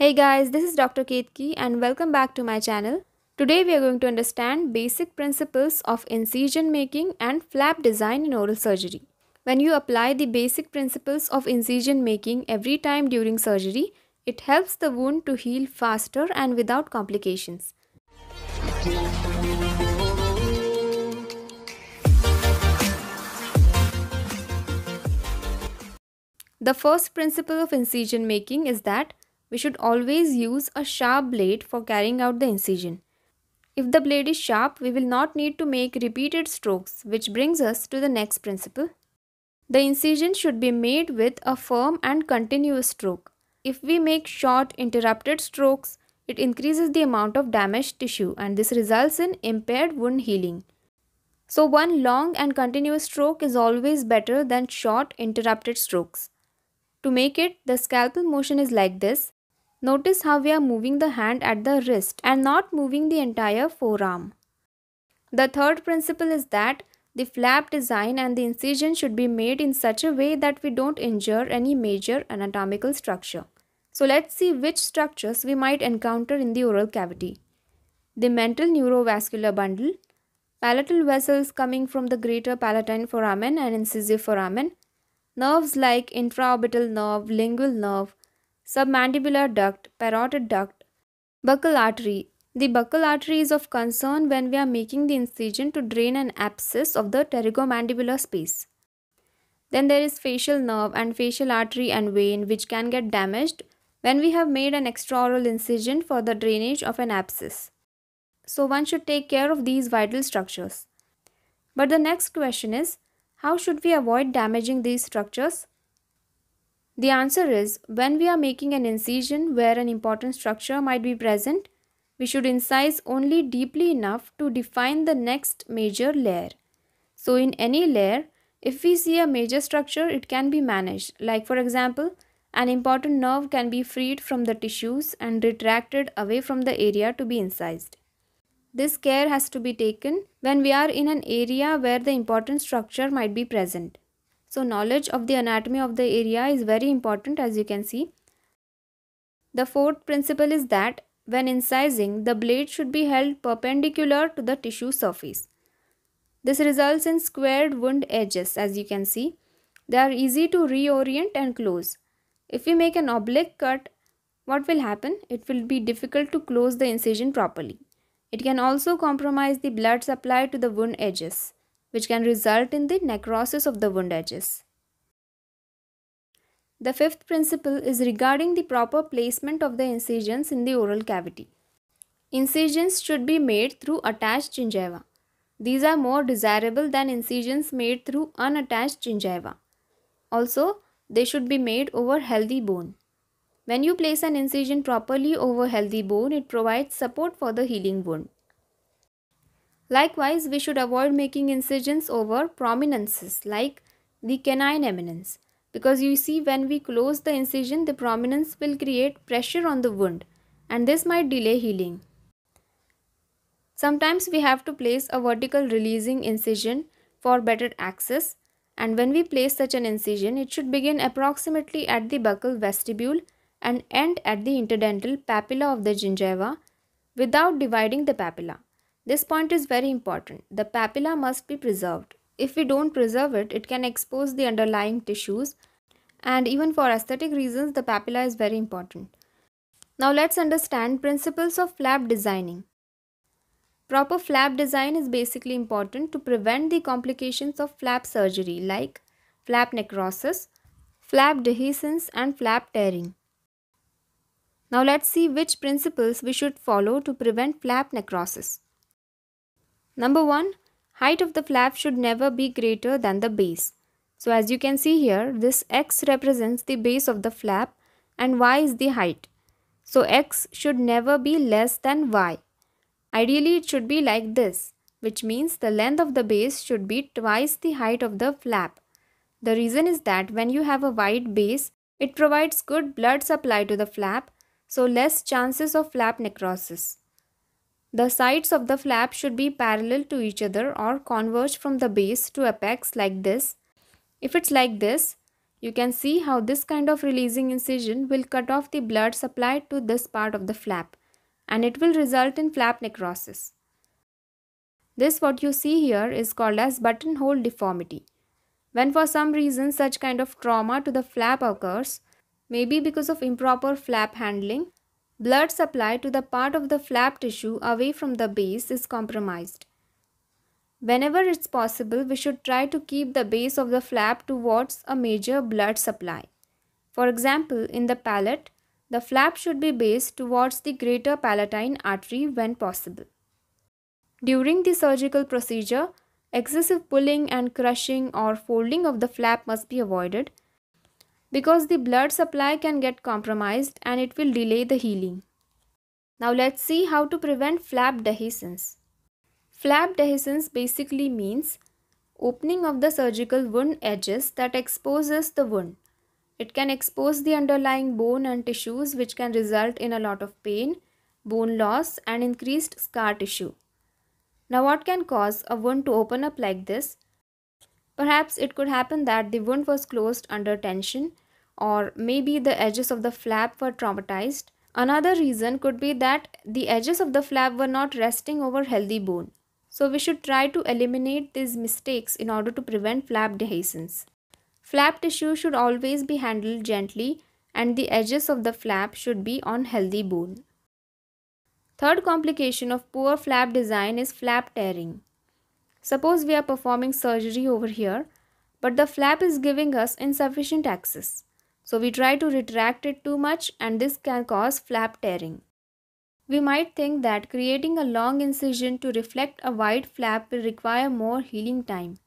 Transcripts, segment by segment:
Hey guys, this is Dr. Ketki and welcome back to my channel. Today we are going to understand basic principles of incision making and flap design in oral surgery. When you apply the basic principles of incision making every time during surgery, it helps the wound to heal faster and without complications. The first principle of incision making is that we should always use a sharp blade for carrying out the incision. If the blade is sharp, we will not need to make repeated strokes, which brings us to the next principle. The incision should be made with a firm and continuous stroke. If we make short interrupted strokes, it increases the amount of damaged tissue and this results in impaired wound healing. So one long and continuous stroke is always better than short interrupted strokes. To make it, the scalpel motion is like this. Notice how we are moving the hand at the wrist and not moving the entire forearm. The third principle is that the flap design and the incision should be made in such a way that we don't injure any major anatomical structure. So let's see which structures we might encounter in the oral cavity. The mental neurovascular bundle, palatal vessels coming from the greater palatine foramen and incisive foramen, nerves like infraorbital nerve, lingual nerve, submandibular duct, parotid duct, buccal artery. The buccal artery is of concern when we are making the incision to drain an abscess of the pterygomandibular space. Then there is facial nerve and facial artery and vein which can get damaged when we have made an extraoral incision for the drainage of an abscess. So one should take care of these vital structures. But the next question is, how should we avoid damaging these structures? The answer is when we are making an incision where an important structure might be present, we should incise only deeply enough to define the next major layer. So in any layer, if we see a major structure, it can be managed. Like for example, an important nerve can be freed from the tissues and retracted away from the area to be incised. This care has to be taken when we are in an area where the important structure might be present. So knowledge of the anatomy of the area is very important as you can see. The fourth principle is that when incising, the blade should be held perpendicular to the tissue surface. This results in squared wound edges as you can see. They are easy to reorient and close. If we make an oblique cut, what will happen? It will be difficult to close the incision properly. It can also compromise the blood supply to the wound edges which can result in the necrosis of the wound edges. The fifth principle is regarding the proper placement of the incisions in the oral cavity. Incisions should be made through attached gingiva. These are more desirable than incisions made through unattached gingiva. Also, they should be made over healthy bone. When you place an incision properly over healthy bone, it provides support for the healing wound. Likewise, we should avoid making incisions over prominences like the canine eminence because you see when we close the incision the prominence will create pressure on the wound and this might delay healing. Sometimes we have to place a vertical releasing incision for better access and when we place such an incision it should begin approximately at the buccal vestibule and end at the interdental papilla of the gingiva without dividing the papilla. This point is very important. The papilla must be preserved. If we don't preserve it, it can expose the underlying tissues and even for aesthetic reasons, the papilla is very important. Now let's understand principles of flap designing. Proper flap design is basically important to prevent the complications of flap surgery like flap necrosis, flap dehiscence and flap tearing. Now let's see which principles we should follow to prevent flap necrosis. Number 1. Height of the flap should never be greater than the base. So as you can see here, this x represents the base of the flap and y is the height. So x should never be less than y. Ideally, it should be like this, which means the length of the base should be twice the height of the flap. The reason is that when you have a wide base, it provides good blood supply to the flap, so less chances of flap necrosis. The sides of the flap should be parallel to each other or converge from the base to apex like this. If it's like this, you can see how this kind of releasing incision will cut off the blood supplied to this part of the flap and it will result in flap necrosis. This what you see here is called as buttonhole deformity. When for some reason such kind of trauma to the flap occurs, maybe because of improper flap handling blood supply to the part of the flap tissue away from the base is compromised. Whenever it's possible, we should try to keep the base of the flap towards a major blood supply. For example, in the palate, the flap should be based towards the greater palatine artery when possible. During the surgical procedure, excessive pulling and crushing or folding of the flap must be avoided because the blood supply can get compromised and it will delay the healing. Now let's see how to prevent flap dehiscence. Flap dehiscence basically means opening of the surgical wound edges that exposes the wound. It can expose the underlying bone and tissues which can result in a lot of pain, bone loss and increased scar tissue. Now what can cause a wound to open up like this? Perhaps it could happen that the wound was closed under tension, or maybe the edges of the flap were traumatized. Another reason could be that the edges of the flap were not resting over healthy bone. So we should try to eliminate these mistakes in order to prevent flap dehiscence. Flap tissue should always be handled gently and the edges of the flap should be on healthy bone. Third complication of poor flap design is flap tearing. Suppose we are performing surgery over here, but the flap is giving us insufficient access. So we try to retract it too much and this can cause flap tearing. We might think that creating a long incision to reflect a wide flap will require more healing time.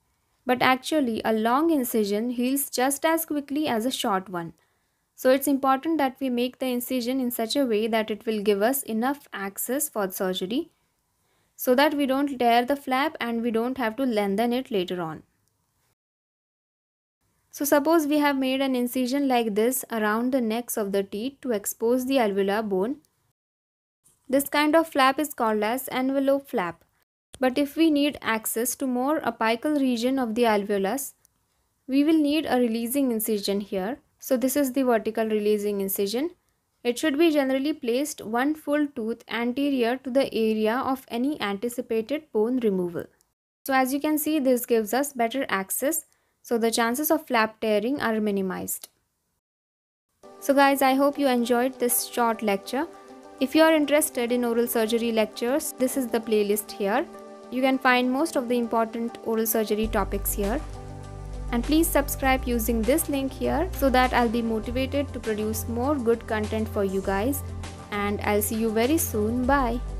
But actually, a long incision heals just as quickly as a short one. So it's important that we make the incision in such a way that it will give us enough access for surgery so that we don't tear the flap and we don't have to lengthen it later on. So suppose we have made an incision like this around the necks of the teeth to expose the alveolar bone. This kind of flap is called as envelope flap. But if we need access to more apical region of the alveolus, we will need a releasing incision here. So this is the vertical releasing incision it should be generally placed one full tooth anterior to the area of any anticipated bone removal. So as you can see this gives us better access so the chances of flap tearing are minimized. So guys I hope you enjoyed this short lecture. If you are interested in oral surgery lectures this is the playlist here. You can find most of the important oral surgery topics here and please subscribe using this link here so that I'll be motivated to produce more good content for you guys and I'll see you very soon bye